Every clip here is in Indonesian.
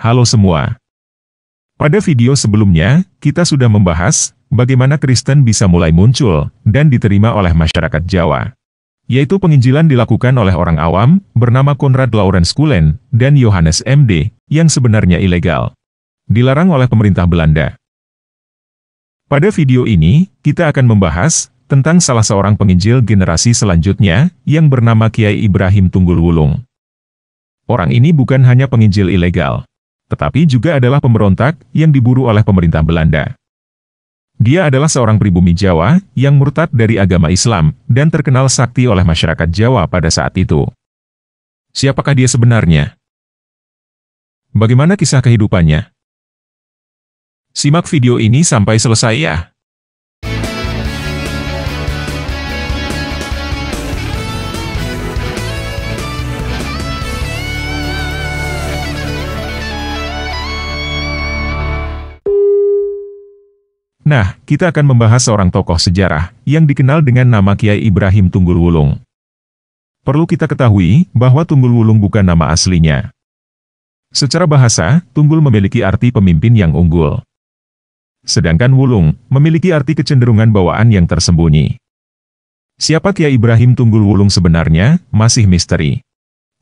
Halo semua. Pada video sebelumnya, kita sudah membahas bagaimana Kristen bisa mulai muncul dan diterima oleh masyarakat Jawa. Yaitu penginjilan dilakukan oleh orang awam bernama Konrad Lawrence Kulen dan Johannes MD yang sebenarnya ilegal. Dilarang oleh pemerintah Belanda. Pada video ini, kita akan membahas tentang salah seorang penginjil generasi selanjutnya yang bernama Kiai Ibrahim Tunggul Wulung. Orang ini bukan hanya penginjil ilegal, tetapi juga adalah pemberontak yang diburu oleh pemerintah Belanda. Dia adalah seorang pribumi Jawa yang murtad dari agama Islam dan terkenal sakti oleh masyarakat Jawa pada saat itu. Siapakah dia sebenarnya? Bagaimana kisah kehidupannya? Simak video ini sampai selesai ya. Nah, kita akan membahas seorang tokoh sejarah, yang dikenal dengan nama Kiai Ibrahim Tunggul Wulung. Perlu kita ketahui, bahwa Tunggul Wulung bukan nama aslinya. Secara bahasa, Tunggul memiliki arti pemimpin yang unggul. Sedangkan Wulung, memiliki arti kecenderungan bawaan yang tersembunyi. Siapa Kiai Ibrahim Tunggul Wulung sebenarnya, masih misteri.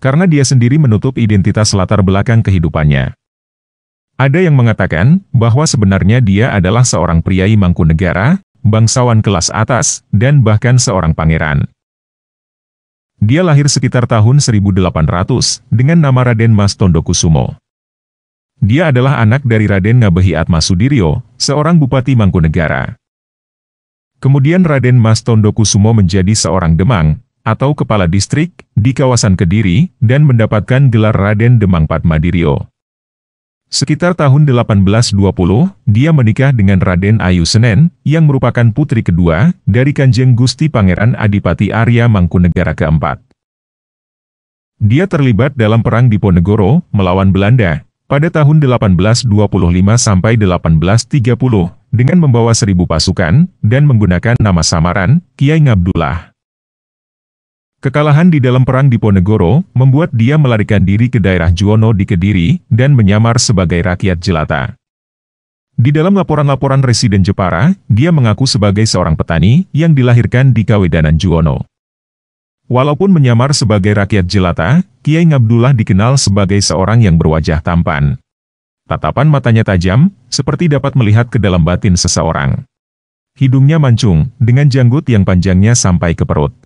Karena dia sendiri menutup identitas latar belakang kehidupannya. Ada yang mengatakan bahwa sebenarnya dia adalah seorang priai mangkunegara, bangsawan kelas atas, dan bahkan seorang pangeran. Dia lahir sekitar tahun 1800 dengan nama Raden Mas Tondokusumo. Dia adalah anak dari Raden Ngabehi Atmasudirio, seorang bupati Mangkunegara. Kemudian Raden Mas Tondokusumo menjadi seorang Demang, atau kepala distrik, di kawasan Kediri, dan mendapatkan gelar Raden Demang Padmadirio. Sekitar tahun 1820, dia menikah dengan Raden Ayu Senen, yang merupakan putri kedua dari Kanjeng Gusti Pangeran Adipati Arya Mangkunegara keempat. Dia terlibat dalam Perang Diponegoro melawan Belanda pada tahun 1825 sampai 1830 dengan membawa seribu pasukan dan menggunakan nama samaran Kiai Ngabdullah. Kekalahan di dalam perang di Ponegoro membuat dia melarikan diri ke daerah Juwono di Kediri dan menyamar sebagai rakyat jelata. Di dalam laporan-laporan residen Jepara, dia mengaku sebagai seorang petani yang dilahirkan di Kawedanan Juwono. Walaupun menyamar sebagai rakyat jelata, Kiai Ngabdullah dikenal sebagai seorang yang berwajah tampan. Tatapan matanya tajam, seperti dapat melihat ke dalam batin seseorang. Hidungnya mancung, dengan janggut yang panjangnya sampai ke perut.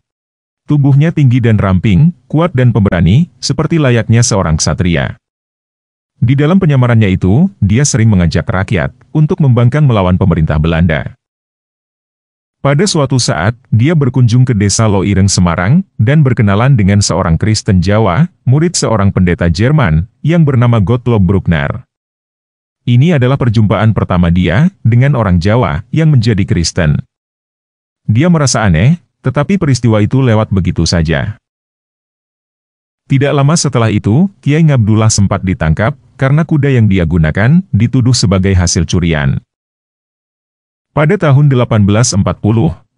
Tubuhnya tinggi dan ramping, kuat dan pemberani, seperti layaknya seorang satria. Di dalam penyamarannya itu, dia sering mengajak rakyat untuk membangkang melawan pemerintah Belanda. Pada suatu saat, dia berkunjung ke desa Loireng Semarang, dan berkenalan dengan seorang Kristen Jawa, murid seorang pendeta Jerman, yang bernama Gottlob Bruckner. Ini adalah perjumpaan pertama dia dengan orang Jawa yang menjadi Kristen. Dia merasa aneh tetapi peristiwa itu lewat begitu saja. Tidak lama setelah itu, Kiai Ngabdullah sempat ditangkap, karena kuda yang dia gunakan, dituduh sebagai hasil curian. Pada tahun 1840,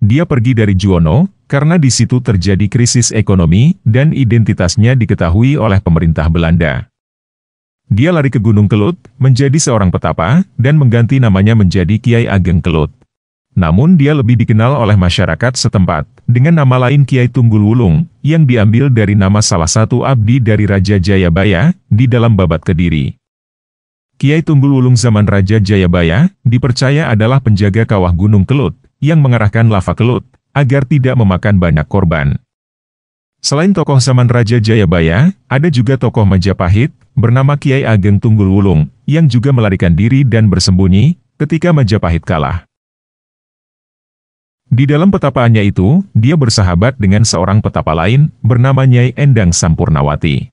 dia pergi dari Juwono, karena di situ terjadi krisis ekonomi, dan identitasnya diketahui oleh pemerintah Belanda. Dia lari ke Gunung Kelut, menjadi seorang petapa, dan mengganti namanya menjadi Kiai Ageng Kelut. Namun dia lebih dikenal oleh masyarakat setempat, dengan nama lain Kiai Tunggul Wulung, yang diambil dari nama salah satu abdi dari Raja Jayabaya, di dalam babat Kediri. Kiai Tunggul Wulung zaman Raja Jayabaya, dipercaya adalah penjaga kawah Gunung Kelut, yang mengarahkan lava kelut, agar tidak memakan banyak korban. Selain tokoh zaman Raja Jayabaya, ada juga tokoh Majapahit, bernama Kiai Ageng Tunggul Wulung, yang juga melarikan diri dan bersembunyi, ketika Majapahit kalah. Di dalam petapaannya itu, dia bersahabat dengan seorang petapa lain, bernama Nyai Endang Sampurnawati.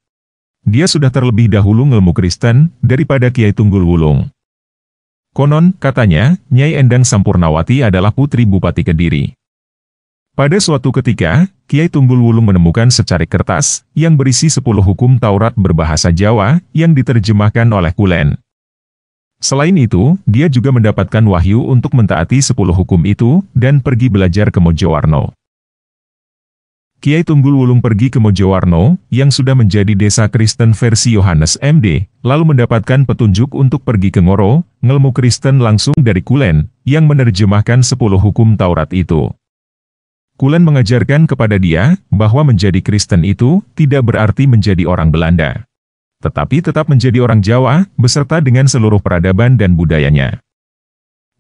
Dia sudah terlebih dahulu ngelmu Kristen, daripada Kiai Tunggul Wulung. Konon, katanya, Nyai Endang Sampurnawati adalah putri Bupati Kediri. Pada suatu ketika, Kiai Tunggul Wulung menemukan secarik kertas, yang berisi 10 hukum Taurat berbahasa Jawa, yang diterjemahkan oleh Kulen. Selain itu, dia juga mendapatkan wahyu untuk mentaati sepuluh hukum itu, dan pergi belajar ke Mojowarno. Kiai Tunggul Wulung pergi ke Mojowarno, yang sudah menjadi desa Kristen versi Yohanes MD, lalu mendapatkan petunjuk untuk pergi ke Ngoro, ngelmu Kristen langsung dari Kulen, yang menerjemahkan sepuluh hukum Taurat itu. Kulen mengajarkan kepada dia, bahwa menjadi Kristen itu, tidak berarti menjadi orang Belanda tetapi tetap menjadi orang Jawa, beserta dengan seluruh peradaban dan budayanya.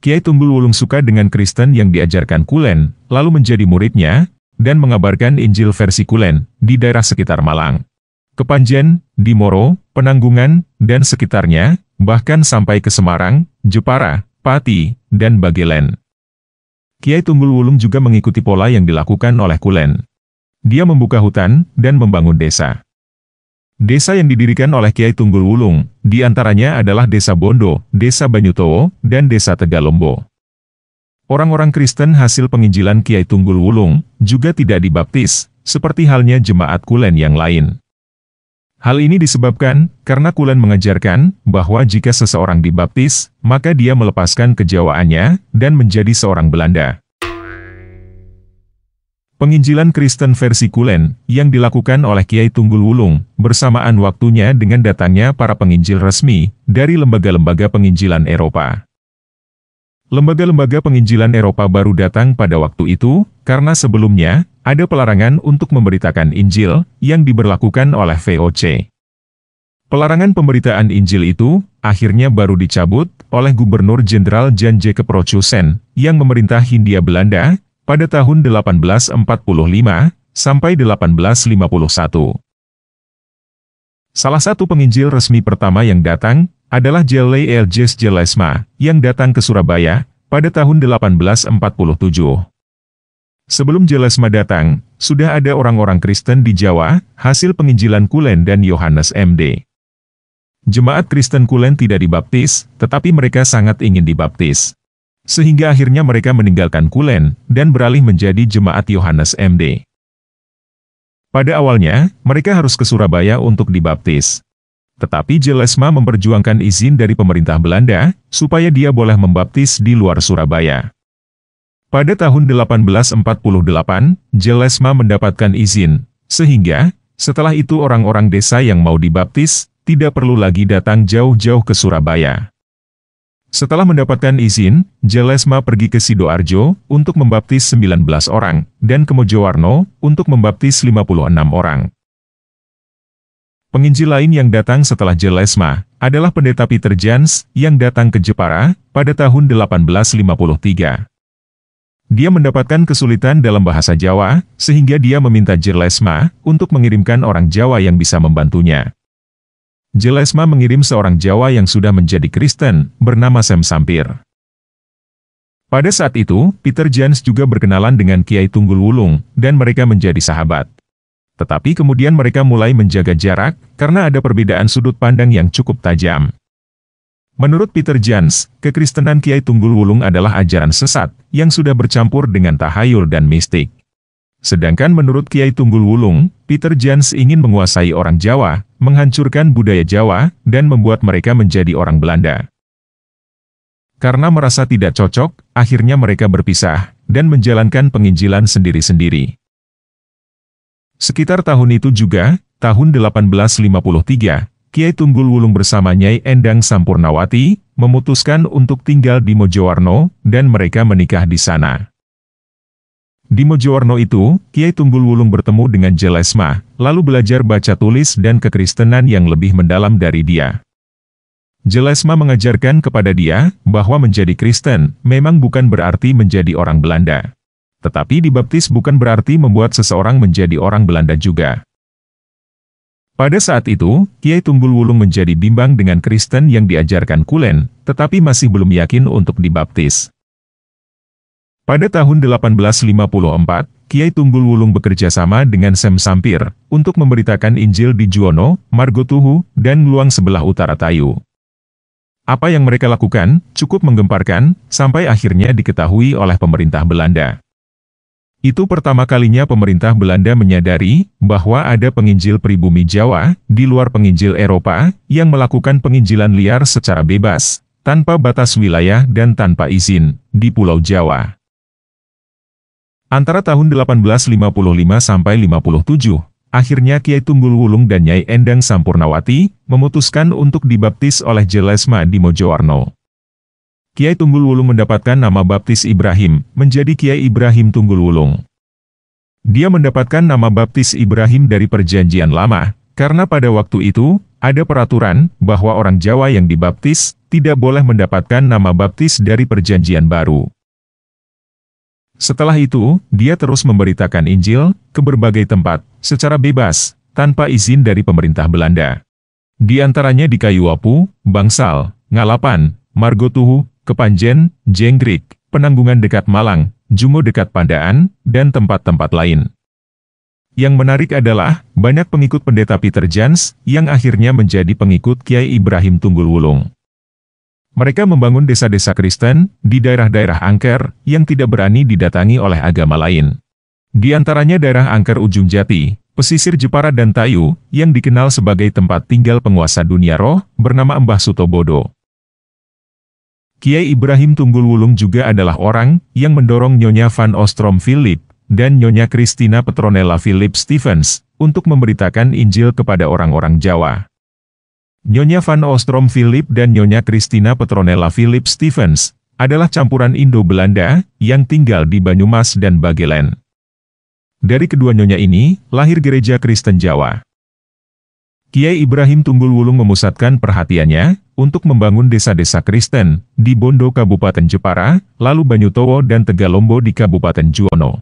Kiai Tumbul Wulung suka dengan Kristen yang diajarkan Kulen, lalu menjadi muridnya, dan mengabarkan Injil versi Kulen, di daerah sekitar Malang. Kepanjen, di Moro, Penanggungan, dan sekitarnya, bahkan sampai ke Semarang, Jepara, Pati, dan Bagelen. Kiai Tumbul Wulung juga mengikuti pola yang dilakukan oleh Kulen. Dia membuka hutan, dan membangun desa. Desa yang didirikan oleh Kiai Tunggul Wulung, di antaranya adalah Desa Bondo, Desa Banyutowo, dan Desa Tegalombo. Orang-orang Kristen hasil penginjilan Kiai Tunggul Wulung, juga tidak dibaptis, seperti halnya jemaat kulen yang lain. Hal ini disebabkan, karena Kulen mengajarkan, bahwa jika seseorang dibaptis, maka dia melepaskan kejawaannya, dan menjadi seorang Belanda. Penginjilan Kristen versi Kulen, yang dilakukan oleh Kiai Tunggul Wulung, bersamaan waktunya dengan datangnya para penginjil resmi, dari lembaga-lembaga penginjilan Eropa. Lembaga-lembaga penginjilan Eropa baru datang pada waktu itu, karena sebelumnya, ada pelarangan untuk memberitakan Injil, yang diberlakukan oleh VOC. Pelarangan pemberitaan Injil itu, akhirnya baru dicabut, oleh Gubernur Jenderal Jan Jacob Rochusen, yang memerintah Hindia Belanda, pada tahun 1845 sampai 1851. Salah satu penginjil resmi pertama yang datang adalah Jelai Eljes Jelesma yang datang ke Surabaya pada tahun 1847. Sebelum Jelesma datang, sudah ada orang-orang Kristen di Jawa, hasil penginjilan Kulen dan Yohanes MD. Jemaat Kristen Kulen tidak dibaptis, tetapi mereka sangat ingin dibaptis sehingga akhirnya mereka meninggalkan Kulen dan beralih menjadi jemaat Yohanes MD. Pada awalnya, mereka harus ke Surabaya untuk dibaptis. Tetapi Jelesma memperjuangkan izin dari pemerintah Belanda, supaya dia boleh membaptis di luar Surabaya. Pada tahun 1848, Jelesma mendapatkan izin, sehingga, setelah itu orang-orang desa yang mau dibaptis, tidak perlu lagi datang jauh-jauh ke Surabaya. Setelah mendapatkan izin, Jelesma pergi ke Sidoarjo untuk membaptis 19 orang, dan ke Mojowarno untuk membaptis 56 orang. Penginjil lain yang datang setelah Jelesma adalah pendeta Peter Jans yang datang ke Jepara pada tahun 1853. Dia mendapatkan kesulitan dalam bahasa Jawa, sehingga dia meminta Jelesma untuk mengirimkan orang Jawa yang bisa membantunya. Jelesma mengirim seorang Jawa yang sudah menjadi Kristen, bernama Sam Sampir. Pada saat itu, Peter Jans juga berkenalan dengan Kiai Tunggul Wulung, dan mereka menjadi sahabat. Tetapi kemudian mereka mulai menjaga jarak, karena ada perbedaan sudut pandang yang cukup tajam. Menurut Peter Jans, kekristenan Kiai Tunggul Wulung adalah ajaran sesat, yang sudah bercampur dengan tahayul dan mistik. Sedangkan menurut Kiai Tunggul Wulung, Peter Jans ingin menguasai orang Jawa, menghancurkan budaya Jawa, dan membuat mereka menjadi orang Belanda. Karena merasa tidak cocok, akhirnya mereka berpisah, dan menjalankan penginjilan sendiri-sendiri. Sekitar tahun itu juga, tahun 1853, Kiai Tunggul Wulung bersama Nyai Endang Sampurnawati, memutuskan untuk tinggal di Mojowarno, dan mereka menikah di sana. Di Mojowarno itu, Kiai Tunggul Wulung bertemu dengan Jelesma, lalu belajar baca tulis dan kekristenan yang lebih mendalam dari dia. Jelesma mengajarkan kepada dia bahwa menjadi Kristen memang bukan berarti menjadi orang Belanda. Tetapi dibaptis bukan berarti membuat seseorang menjadi orang Belanda juga. Pada saat itu, Kiai Tunggul Wulung menjadi bimbang dengan Kristen yang diajarkan Kulen, tetapi masih belum yakin untuk dibaptis. Pada tahun 1854, Kiai Tunggul Wulung bekerja sama dengan Sem Sampir untuk memberitakan Injil di Juwono, Margotuhu, dan Luang sebelah utara Tayu. Apa yang mereka lakukan cukup menggemparkan, sampai akhirnya diketahui oleh pemerintah Belanda. Itu pertama kalinya pemerintah Belanda menyadari bahwa ada penginjil pribumi Jawa di luar penginjil Eropa yang melakukan penginjilan liar secara bebas, tanpa batas wilayah dan tanpa izin, di Pulau Jawa. Antara tahun 1855 sampai 57, akhirnya Kiai Tunggul Wulung dan Nyai Endang Sampurnawati memutuskan untuk dibaptis oleh Jelesma di Mojoarno. Kiai Tunggul Wulung mendapatkan nama baptis Ibrahim, menjadi Kiai Ibrahim Tunggul Wulung. Dia mendapatkan nama baptis Ibrahim dari perjanjian lama, karena pada waktu itu, ada peraturan bahwa orang Jawa yang dibaptis tidak boleh mendapatkan nama baptis dari perjanjian baru. Setelah itu, dia terus memberitakan Injil ke berbagai tempat, secara bebas, tanpa izin dari pemerintah Belanda. Di antaranya di Kayuwapu, Bangsal, Ngalapan, Margotuhu, Kepanjen, Jenggrik, Penanggungan dekat Malang, Jumo dekat Pandaan, dan tempat-tempat lain. Yang menarik adalah, banyak pengikut pendeta Peter Jans, yang akhirnya menjadi pengikut Kiai Ibrahim Tunggul Wulung. Mereka membangun desa-desa Kristen di daerah-daerah angker yang tidak berani didatangi oleh agama lain. Di antaranya daerah angker Ujung Jati, pesisir Jepara dan Tayu, yang dikenal sebagai tempat tinggal penguasa dunia roh, bernama Mbah Sutobodo. Kiai Ibrahim Tunggul Wulung juga adalah orang yang mendorong Nyonya Van Ostrom Philip dan Nyonya Christina Petronella Philip Stevens untuk memberitakan Injil kepada orang-orang Jawa. Nyonya Van Ostrom Philip dan Nyonya Christina Petronella Philip Stevens adalah campuran Indo-Belanda yang tinggal di Banyumas dan Bagelen. Dari kedua nyonya ini, lahir gereja Kristen Jawa. Kiai Ibrahim Tunggul Wulung memusatkan perhatiannya untuk membangun desa-desa Kristen di Bondo Kabupaten Jepara, lalu Banyutowo dan Tegalombo di Kabupaten Juwono.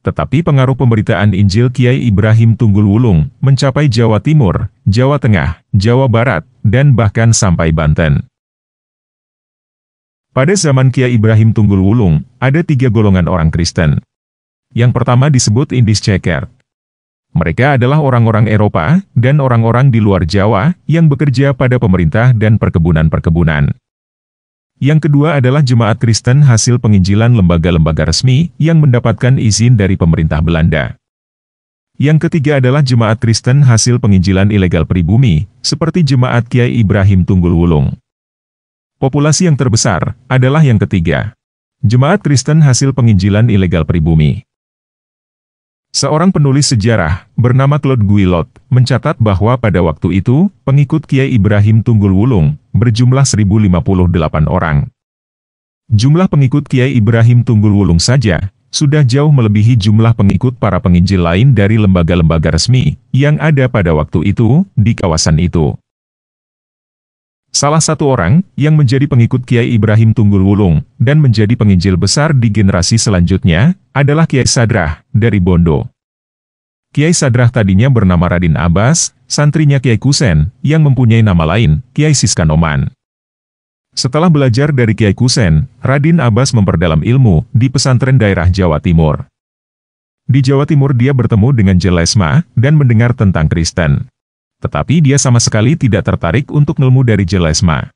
Tetapi pengaruh pemberitaan Injil Kiai Ibrahim Tunggul Wulung mencapai Jawa Timur, Jawa Tengah, Jawa Barat, dan bahkan sampai Banten. Pada zaman Kiai Ibrahim Tunggul Wulung, ada tiga golongan orang Kristen. Yang pertama disebut Indis Ceker. Mereka adalah orang-orang Eropa dan orang-orang di luar Jawa yang bekerja pada pemerintah dan perkebunan-perkebunan. Yang kedua adalah jemaat Kristen hasil penginjilan lembaga-lembaga resmi yang mendapatkan izin dari pemerintah Belanda. Yang ketiga adalah jemaat Kristen hasil penginjilan ilegal pribumi, seperti jemaat Kiai Ibrahim Tunggul Wulung. Populasi yang terbesar adalah yang ketiga. Jemaat Kristen hasil penginjilan ilegal pribumi. Seorang penulis sejarah bernama Claude Guillot mencatat bahwa pada waktu itu, pengikut Kiai Ibrahim Tunggul Wulung berjumlah 1058 orang. Jumlah pengikut Kiai Ibrahim Tunggul Wulung saja sudah jauh melebihi jumlah pengikut para penginjil lain dari lembaga-lembaga resmi yang ada pada waktu itu di kawasan itu. Salah satu orang yang menjadi pengikut Kiai Ibrahim Tunggul Wulung dan menjadi penginjil besar di generasi selanjutnya adalah Kiai Sadrah dari Bondo. Kiai Sadrah tadinya bernama Radin Abbas, santrinya Kiai Kusen, yang mempunyai nama lain, Kiai Siskanoman. Setelah belajar dari Kiai Kusen, Radin Abbas memperdalam ilmu di pesantren daerah Jawa Timur. Di Jawa Timur dia bertemu dengan Jelesma dan mendengar tentang Kristen. Tetapi dia sama sekali tidak tertarik untuk ngelmu dari Jelesma.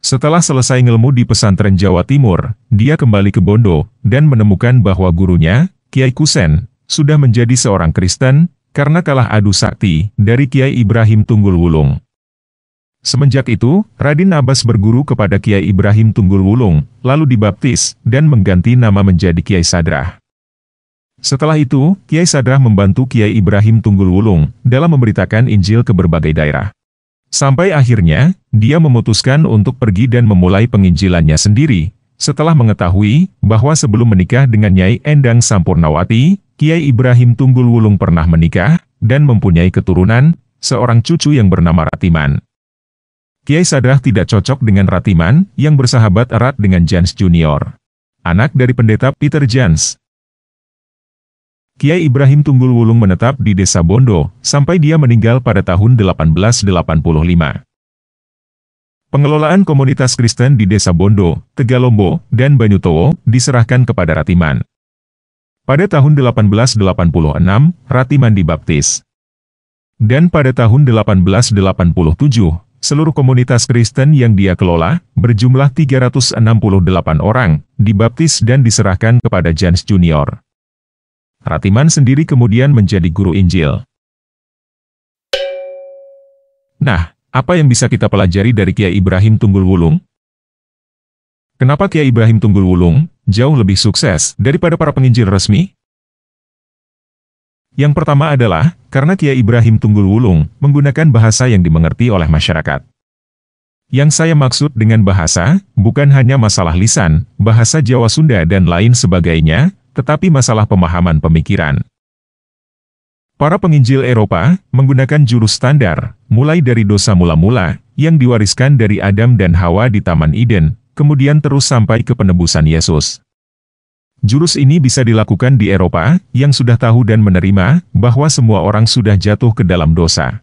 Setelah selesai ngelmu di pesantren Jawa Timur, dia kembali ke Bondo, dan menemukan bahwa gurunya, Kiai Kusen, sudah menjadi seorang Kristen, karena kalah adu sakti dari Kiai Ibrahim Tunggul Wulung. Semenjak itu, Radin Abbas berguru kepada Kiai Ibrahim Tunggul Wulung, lalu dibaptis, dan mengganti nama menjadi Kiai Sadrah. Setelah itu, Kiai Sadrah membantu Kiai Ibrahim Tunggul Wulung dalam memberitakan Injil ke berbagai daerah. Sampai akhirnya, dia memutuskan untuk pergi dan memulai penginjilannya sendiri, setelah mengetahui bahwa sebelum menikah dengan Nyai Endang Sampurnawati, Kiai Ibrahim Tunggul Wulung pernah menikah dan mempunyai keturunan, seorang cucu yang bernama Ratiman. Kiai Sadrah tidak cocok dengan Ratiman yang bersahabat erat dengan Jans Junior. Anak dari pendeta Peter Jans, Kiai Ibrahim Tunggul Wulung menetap di Desa Bondo, sampai dia meninggal pada tahun 1885. Pengelolaan komunitas Kristen di Desa Bondo, Tegalombo, dan Banyutowo diserahkan kepada Ratiman. Pada tahun 1886, Ratiman dibaptis. Dan pada tahun 1887, seluruh komunitas Kristen yang dia kelola, berjumlah 368 orang, dibaptis dan diserahkan kepada Jans Junior. Ratiman sendiri kemudian menjadi guru Injil. Nah, apa yang bisa kita pelajari dari Kiai Ibrahim Tunggul Wulung? Kenapa Kiai Ibrahim Tunggul Wulung jauh lebih sukses daripada para penginjil resmi? Yang pertama adalah karena Kiai Ibrahim Tunggul Wulung menggunakan bahasa yang dimengerti oleh masyarakat. Yang saya maksud dengan bahasa bukan hanya masalah lisan, bahasa Jawa Sunda dan lain sebagainya, tetapi masalah pemahaman pemikiran. Para penginjil Eropa menggunakan jurus standar, mulai dari dosa mula-mula, yang diwariskan dari Adam dan Hawa di Taman Eden, kemudian terus sampai ke penebusan Yesus. Jurus ini bisa dilakukan di Eropa, yang sudah tahu dan menerima bahwa semua orang sudah jatuh ke dalam dosa.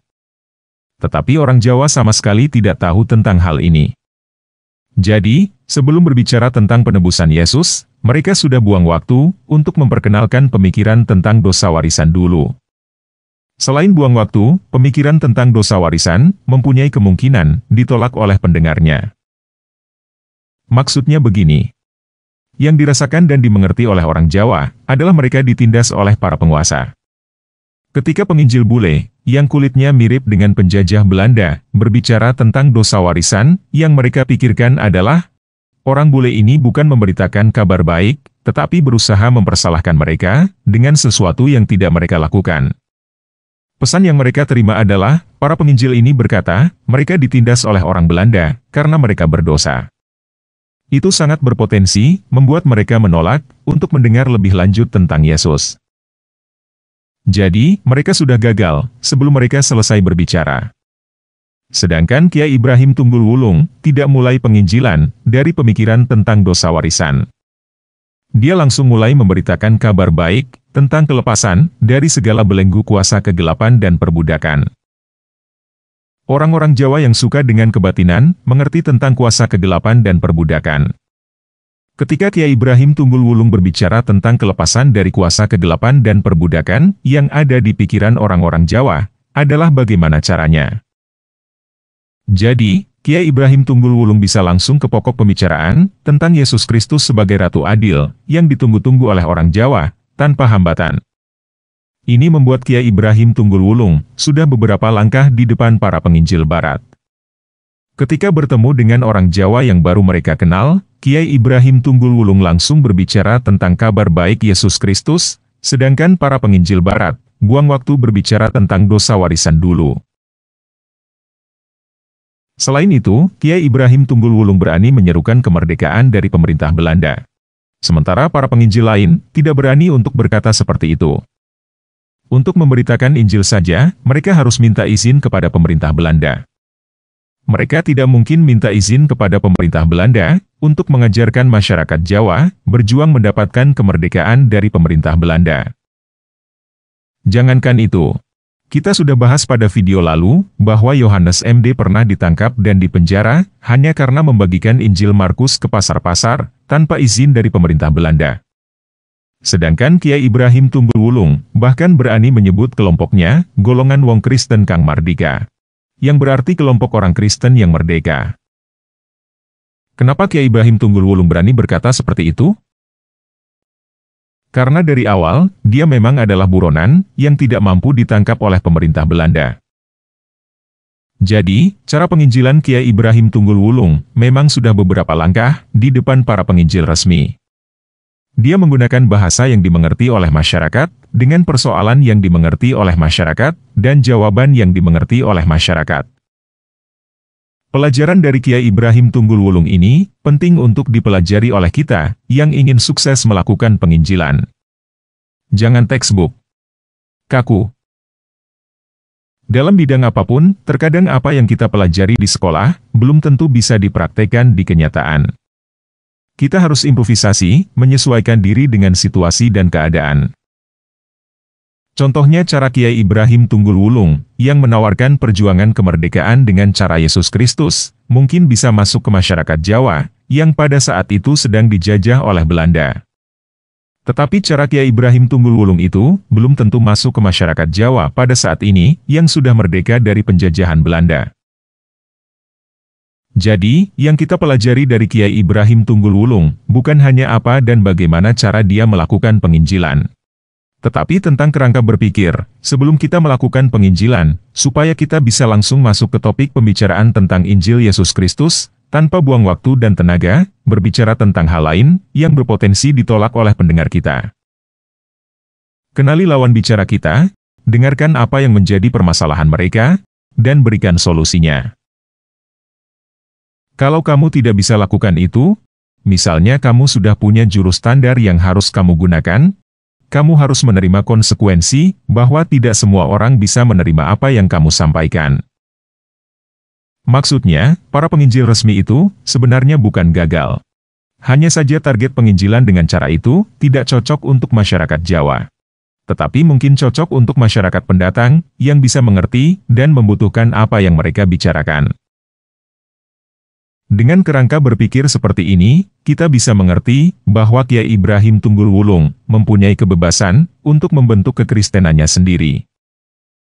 Tetapi orang Jawa sama sekali tidak tahu tentang hal ini. Jadi, sebelum berbicara tentang penebusan Yesus, mereka sudah buang waktu untuk memperkenalkan pemikiran tentang dosa warisan dulu. Selain buang waktu, pemikiran tentang dosa warisan mempunyai kemungkinan ditolak oleh pendengarnya. Maksudnya begini. Yang dirasakan dan dimengerti oleh orang Jawa adalah mereka ditindas oleh para penguasa. Ketika penginjil bule, yang kulitnya mirip dengan penjajah Belanda, berbicara tentang dosa warisan, yang mereka pikirkan adalah Orang bule ini bukan memberitakan kabar baik, tetapi berusaha mempersalahkan mereka dengan sesuatu yang tidak mereka lakukan. Pesan yang mereka terima adalah, para penginjil ini berkata, mereka ditindas oleh orang Belanda, karena mereka berdosa. Itu sangat berpotensi, membuat mereka menolak, untuk mendengar lebih lanjut tentang Yesus. Jadi, mereka sudah gagal, sebelum mereka selesai berbicara. Sedangkan Kiai Ibrahim Tunggul Wulung, tidak mulai penginjilan, dari pemikiran tentang dosa warisan. Dia langsung mulai memberitakan kabar baik, tentang kelepasan, dari segala belenggu kuasa kegelapan dan perbudakan. Orang-orang Jawa yang suka dengan kebatinan, mengerti tentang kuasa kegelapan dan perbudakan. Ketika Kiai Ibrahim Tunggul Wulung berbicara tentang kelepasan dari kuasa kegelapan dan perbudakan, yang ada di pikiran orang-orang Jawa, adalah bagaimana caranya. Jadi, Kiai Ibrahim Tunggul Wulung bisa langsung ke pokok pembicaraan tentang Yesus Kristus sebagai Ratu Adil, yang ditunggu-tunggu oleh orang Jawa, tanpa hambatan. Ini membuat Kiai Ibrahim Tunggul Wulung sudah beberapa langkah di depan para penginjil barat. Ketika bertemu dengan orang Jawa yang baru mereka kenal, Kiai Ibrahim Tunggul Wulung langsung berbicara tentang kabar baik Yesus Kristus, sedangkan para penginjil barat, buang waktu berbicara tentang dosa warisan dulu. Selain itu, Kiai Ibrahim Tunggul Wulung berani menyerukan kemerdekaan dari pemerintah Belanda. Sementara para penginjil lain tidak berani untuk berkata seperti itu. Untuk memberitakan Injil saja, mereka harus minta izin kepada pemerintah Belanda. Mereka tidak mungkin minta izin kepada pemerintah Belanda untuk mengajarkan masyarakat Jawa berjuang mendapatkan kemerdekaan dari pemerintah Belanda. Jangankan itu, kita sudah bahas pada video lalu, bahwa Yohanes MD pernah ditangkap dan dipenjara, hanya karena membagikan Injil Markus ke pasar-pasar, tanpa izin dari pemerintah Belanda. Sedangkan Kiai Ibrahim Tumbulwulung, bahkan berani menyebut kelompoknya, golongan wong Kristen Kang Mardika. Yang berarti kelompok orang Kristen yang merdeka. Kenapa Kiai Ibrahim Tunggul Wulung berani berkata seperti itu? Karena dari awal, dia memang adalah buronan, yang tidak mampu ditangkap oleh pemerintah Belanda. Jadi, cara penginjilan Kiai Ibrahim Tunggul Wulung memang sudah beberapa langkah di depan para penginjil resmi. Dia menggunakan bahasa yang dimengerti oleh masyarakat, dengan persoalan yang dimengerti oleh masyarakat, dan jawaban yang dimengerti oleh masyarakat. Pelajaran dari Kiai Ibrahim Tunggul Wulung ini, penting untuk dipelajari oleh kita, yang ingin sukses melakukan penginjilan. Jangan textbook. Kaku. Dalam bidang apapun, terkadang apa yang kita pelajari di sekolah, belum tentu bisa dipraktekkan di kenyataan. Kita harus improvisasi, menyesuaikan diri dengan situasi dan keadaan. Contohnya cara Kiai Ibrahim Tunggul Wulung, yang menawarkan perjuangan kemerdekaan dengan cara Yesus Kristus, mungkin bisa masuk ke masyarakat Jawa, yang pada saat itu sedang dijajah oleh Belanda. Tetapi cara Kiai Ibrahim Tunggul Wulung itu, belum tentu masuk ke masyarakat Jawa pada saat ini, yang sudah merdeka dari penjajahan Belanda. Jadi, yang kita pelajari dari Kiai Ibrahim Tunggul Wulung, bukan hanya apa dan bagaimana cara dia melakukan penginjilan, tetapi tentang kerangka berpikir, sebelum kita melakukan penginjilan, supaya kita bisa langsung masuk ke topik pembicaraan tentang Injil Yesus Kristus, tanpa buang waktu dan tenaga, berbicara tentang hal lain, yang berpotensi ditolak oleh pendengar kita. Kenali lawan bicara kita, dengarkan apa yang menjadi permasalahan mereka, dan berikan solusinya. Kalau kamu tidak bisa lakukan itu, misalnya kamu sudah punya jurus standar yang harus kamu gunakan, kamu harus menerima konsekuensi bahwa tidak semua orang bisa menerima apa yang kamu sampaikan. Maksudnya, para penginjil resmi itu sebenarnya bukan gagal. Hanya saja target penginjilan dengan cara itu tidak cocok untuk masyarakat Jawa. Tetapi mungkin cocok untuk masyarakat pendatang yang bisa mengerti dan membutuhkan apa yang mereka bicarakan. Dengan kerangka berpikir seperti ini, kita bisa mengerti bahwa Kiai Ibrahim Tunggul Wulung mempunyai kebebasan untuk membentuk kekristenannya sendiri.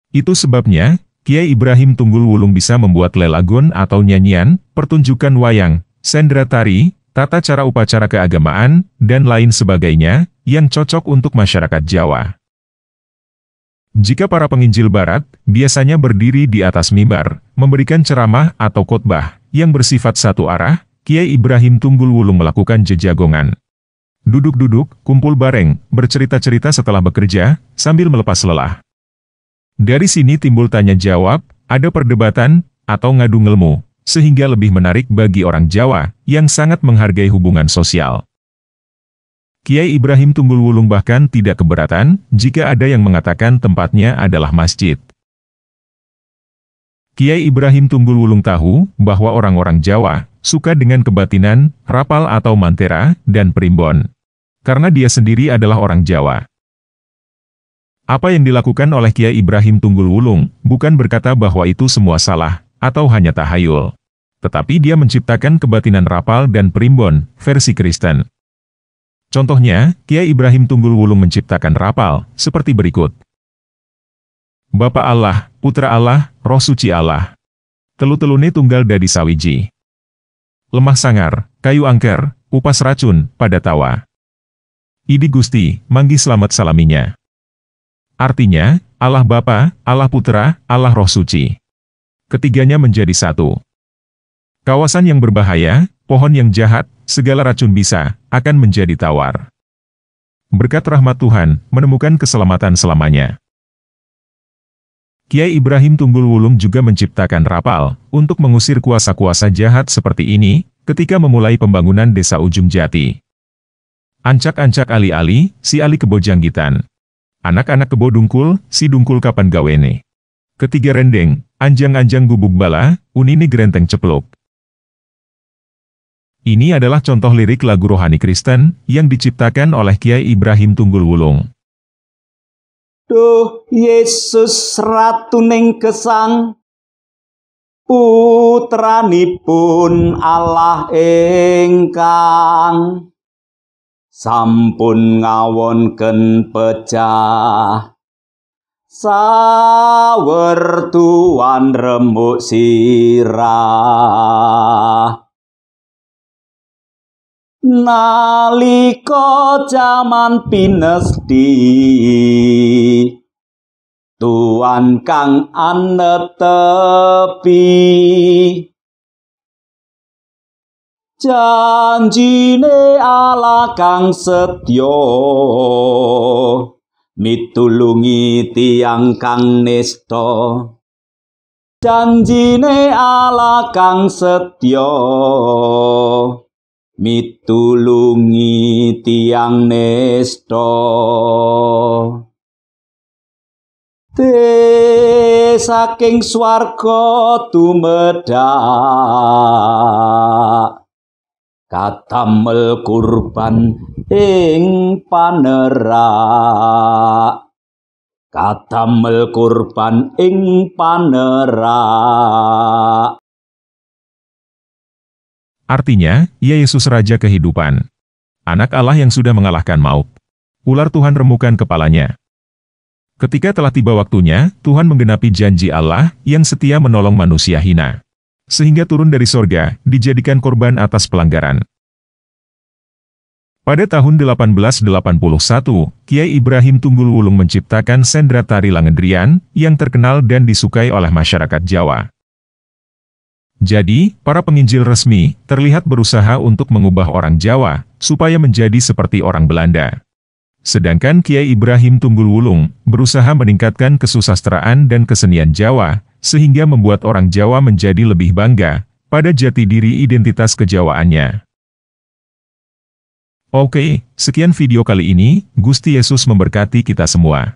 Itu sebabnya, Kiai Ibrahim Tunggul Wulung bisa membuat lelagon atau nyanyian, pertunjukan wayang, sendera tari, tata cara upacara keagamaan, dan lain sebagainya, yang cocok untuk masyarakat Jawa. Jika para penginjil barat, biasanya berdiri di atas mimbar, memberikan ceramah atau khotbah, yang bersifat satu arah, Kiai Ibrahim Tunggul Wulung melakukan jejagongan. Duduk-duduk, kumpul bareng, bercerita-cerita setelah bekerja, sambil melepas lelah. Dari sini timbul tanya jawab, ada perdebatan, atau ngadu ngelmu, sehingga lebih menarik bagi orang Jawa, yang sangat menghargai hubungan sosial. Kiai Ibrahim Tunggul Wulung bahkan tidak keberatan jika ada yang mengatakan tempatnya adalah masjid. Kiai Ibrahim Tunggul Wulung tahu bahwa orang-orang Jawa suka dengan kebatinan, rapal atau mantera, dan primbon. Karena dia sendiri adalah orang Jawa. Apa yang dilakukan oleh Kiai Ibrahim Tunggul Wulung bukan berkata bahwa itu semua salah, atau hanya tahayul. Tetapi dia menciptakan kebatinan rapal dan primbon, versi Kristen. Contohnya, Kiai Ibrahim Tunggul Wulung menciptakan rapal, seperti berikut. Bapa Allah, Putra Allah, Roh Suci Allah. Telu-telune tunggal dari sawiji. Lemah sangar, kayu angker, upas racun, pada tawa. Idi Gusti, manggi selamat salaminya. Artinya, Allah Bapa, Allah Putra, Allah Roh Suci. Ketiganya menjadi satu. Kawasan yang berbahaya, pohon yang jahat, segala racun bisa, akan menjadi tawar. Berkat rahmat Tuhan, menemukan keselamatan selamanya. Kiai Ibrahim Tunggul Wulung juga menciptakan rapal, untuk mengusir kuasa-kuasa jahat seperti ini, ketika memulai pembangunan desa Ujung Jati. Ancak-ancak ali-ali, si Ali kebojanggitan. Anak-anak kebo dungkul, si dungkul kapan gawene. Ketiga rendeng, anjang-anjang gubuk bala, unini grenteng ceplok. Ini adalah contoh lirik lagu rohani Kristen, yang diciptakan oleh Kiai Ibrahim Tunggul Wulung. Duh Yesus ratuning gesang putranipun Allah engkang, sampun ngawonken pecah sawer tuan remuk sirah Naliko jaman pinesti tuan kang anetepi janjine ala kang setyo mitulungi tiang kang nesto janjine ala kang setyo mitulungi tiang nesto te saking swarga tumedak katamel kurban ing panerak katamel kurban ing panerak Artinya, ia Yesus Raja kehidupan. Anak Allah yang sudah mengalahkan maut. Ular Tuhan remukan kepalanya. Ketika telah tiba waktunya, Tuhan menggenapi janji Allah yang setia menolong manusia hina. Sehingga turun dari sorga, dijadikan korban atas pelanggaran. Pada tahun 1881, Kiai Ibrahim Tunggul Wulung menciptakan sendra tari Langendrian yang terkenal dan disukai oleh masyarakat Jawa. Jadi, para penginjil resmi terlihat berusaha untuk mengubah orang Jawa supaya menjadi seperti orang Belanda. Sedangkan Kiai Ibrahim Tunggul Wulung berusaha meningkatkan kesusastraan dan kesenian Jawa, sehingga membuat orang Jawa menjadi lebih bangga pada jati diri identitas kejawaannya. Oke, sekian video kali ini. Gusti Yesus memberkati kita semua.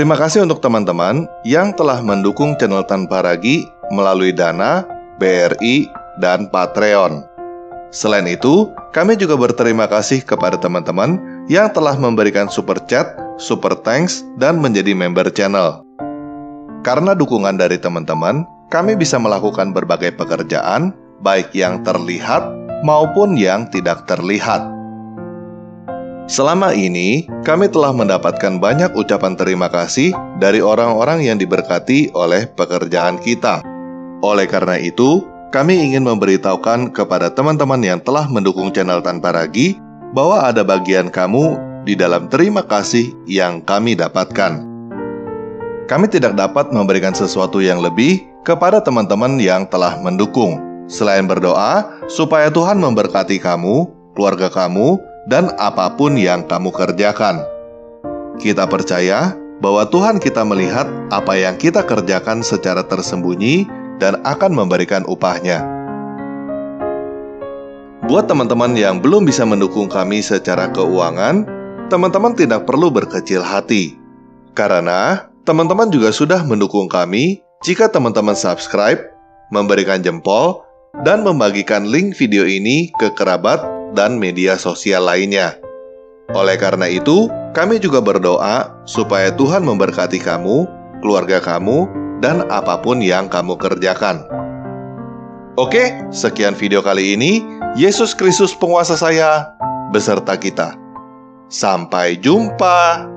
Terima kasih untuk teman-teman yang telah mendukung channel Tanpa Ragi melalui Dana, BRI, dan Patreon. Selain itu, kami juga berterima kasih kepada teman-teman yang telah memberikan super chat, super thanks, dan menjadi member channel. Karena dukungan dari teman-teman, kami bisa melakukan berbagai pekerjaan, baik yang terlihat maupun yang tidak terlihat. Selama ini, kami telah mendapatkan banyak ucapan terima kasih dari orang-orang yang diberkati oleh pekerjaan kita. Oleh karena itu, kami ingin memberitahukan kepada teman-teman yang telah mendukung channel Tanpa Ragi bahwa ada bagian kamu di dalam terima kasih yang kami dapatkan. Kami tidak dapat memberikan sesuatu yang lebih kepada teman-teman yang telah mendukung. Selain berdoa, supaya Tuhan memberkati kamu, keluarga kamu, dan apapun yang kamu kerjakan. Kita percaya bahwa Tuhan kita melihat apa yang kita kerjakan secara tersembunyi dan akan memberikan upahnya. Buat teman-teman yang belum bisa mendukung kami secara keuangan, teman-teman tidak perlu berkecil hati. Karena teman-teman juga sudah mendukung kami jika teman-teman subscribe, memberikan jempol, dan membagikan link video ini ke kerabat dan media sosial lainnya. Oleh karena itu, kami juga berdoa supaya Tuhan memberkati kamu, keluarga kamu, dan apapun yang kamu kerjakan. Oke, sekian video kali ini. Yesus Kristus penguasa saya beserta kita. Sampai jumpa.